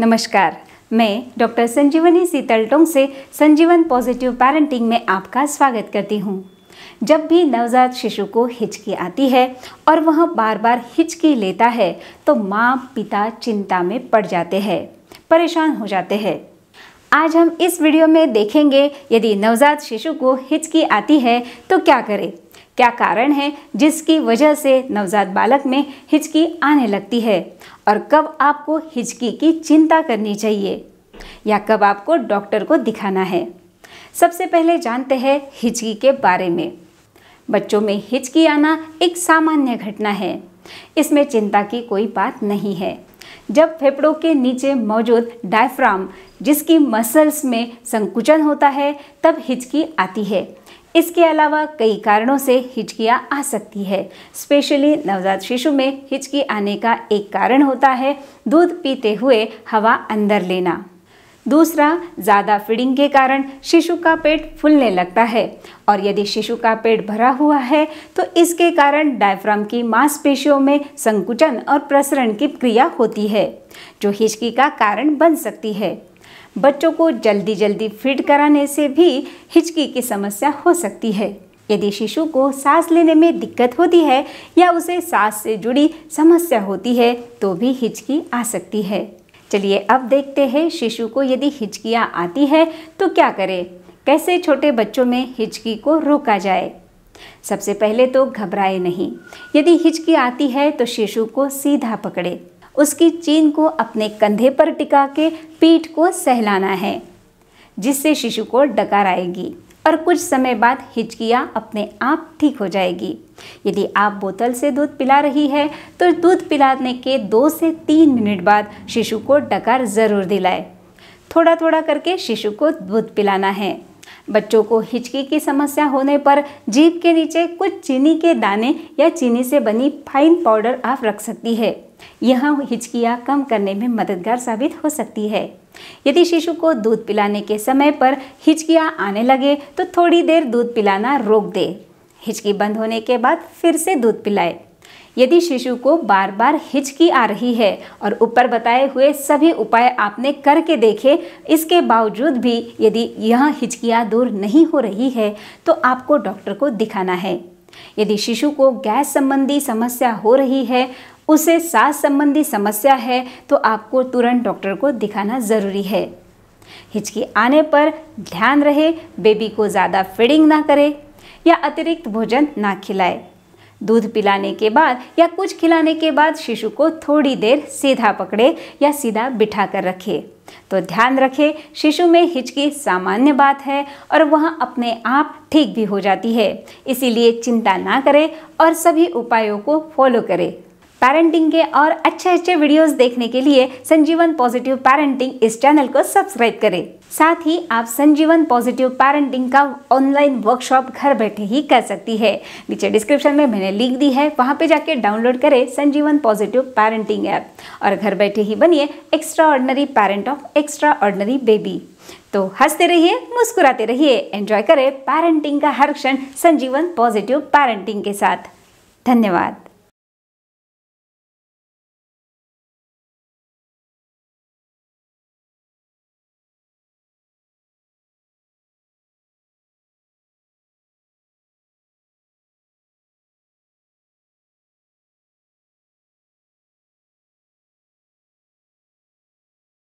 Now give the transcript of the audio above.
नमस्कार मैं डॉक्टर संजीवनी सीतलटोंग से संजीवन पॉजिटिव पेरेंटिंग में आपका स्वागत करती हूँ जब भी नवजात शिशु को हिचकी आती है और वह बार बार हिचकी लेता है तो माँ पिता चिंता में पड़ जाते हैं परेशान हो जाते हैं आज हम इस वीडियो में देखेंगे यदि नवजात शिशु को हिचकी आती है तो क्या करें क्या कारण है जिसकी वजह से नवजात बालक में हिचकी आने लगती है और कब आपको हिचकी की चिंता करनी चाहिए या कब आपको डॉक्टर को दिखाना है सबसे पहले जानते हैं हिचकी के बारे में बच्चों में हिचकी आना एक सामान्य घटना है इसमें चिंता की कोई बात नहीं है जब फेफड़ों के नीचे मौजूद डायफ्राम जिसकी मसल्स में संकुचन होता है तब हिचकी आती है इसके अलावा कई कारणों से हिचकियाँ आ सकती है स्पेशली नवजात शिशु में हिचकी आने का एक कारण होता है दूध पीते हुए हवा अंदर लेना दूसरा ज़्यादा फीडिंग के कारण शिशु का पेट फूलने लगता है और यदि शिशु का पेट भरा हुआ है तो इसके कारण डायफ्राम की मांसपेशियों में संकुचन और प्रसरण की क्रिया होती है जो हिचकी का कारण बन सकती है बच्चों को जल्दी जल्दी फिट कराने से भी हिचकी की समस्या हो सकती है यदि शिशु को सांस लेने में दिक्कत होती है या उसे सांस से जुड़ी समस्या होती है तो भी हिचकी आ सकती है चलिए अब देखते हैं शिशु को यदि हिचकियाँ आती है तो क्या करें कैसे छोटे बच्चों में हिचकी को रोका जाए सबसे पहले तो घबराए नहीं यदि हिचकी आती है तो शिशु को सीधा पकड़े उसकी चीन को अपने कंधे पर टिका के पीठ को सहलाना है जिससे शिशु को डकार आएगी और कुछ समय बाद हिचकिया अपने आप ठीक हो जाएगी यदि आप बोतल से दूध पिला रही है तो दूध पिलाने के दो से तीन मिनट बाद शिशु को डकार ज़रूर दिलाए थोड़ा थोड़ा करके शिशु को दूध पिलाना है बच्चों को हिचकी की समस्या होने पर जीप के नीचे कुछ चीनी के दाने या चीनी से बनी फाइन पाउडर आप रख सकती है यह हिचकियाँ कम करने में मददगार साबित हो सकती है यदि शिशु को दूध पिलाने के समय पर हिचकियाँ आने लगे तो थोड़ी देर दूध पिलाना रोक दे हिचकी बंद होने के बाद फिर से दूध पिलाए यदि शिशु को बार बार हिचकी आ रही है और ऊपर बताए हुए सभी उपाय आपने करके देखे इसके बावजूद भी यदि यह हिचकियाँ दूर नहीं हो रही है तो आपको डॉक्टर को दिखाना है यदि शिशु को गैस संबंधी समस्या हो रही है उसे सांस संबंधी समस्या है तो आपको तुरंत डॉक्टर को दिखाना ज़रूरी है हिचकी आने पर ध्यान रहे बेबी को ज़्यादा फीडिंग ना करें या अतिरिक्त भोजन ना खिलाएं दूध पिलाने के बाद या कुछ खिलाने के बाद शिशु को थोड़ी देर सीधा पकड़े या सीधा बिठा कर रखे तो ध्यान रखें शिशु में हिचकी सामान्य बात है और वह अपने आप ठीक भी हो जाती है इसीलिए चिंता ना करें और सभी उपायों को फॉलो करें पेरेंटिंग के और अच्छे अच्छे वीडियोस देखने के लिए संजीवन पॉजिटिव पेरेंटिंग इस चैनल को सब्सक्राइब करें साथ ही आप संजीवन पॉजिटिव पेरेंटिंग का ऑनलाइन वर्कशॉप घर बैठे ही कर सकती है नीचे डिस्क्रिप्शन में मैंने लिंक दी है वहाँ पे जाके डाउनलोड करें संजीवन पॉजिटिव पेरेंटिंग ऐप और घर बैठे ही बनिए extraordinary parent of extraordinary baby तो हंसते रहिए मुस्कुराते रहिए एंजॉय करें पेरेंटिंग का हर क्षण संजीवन पॉजिटिव पेरेंटिंग के साथ धन्यवाद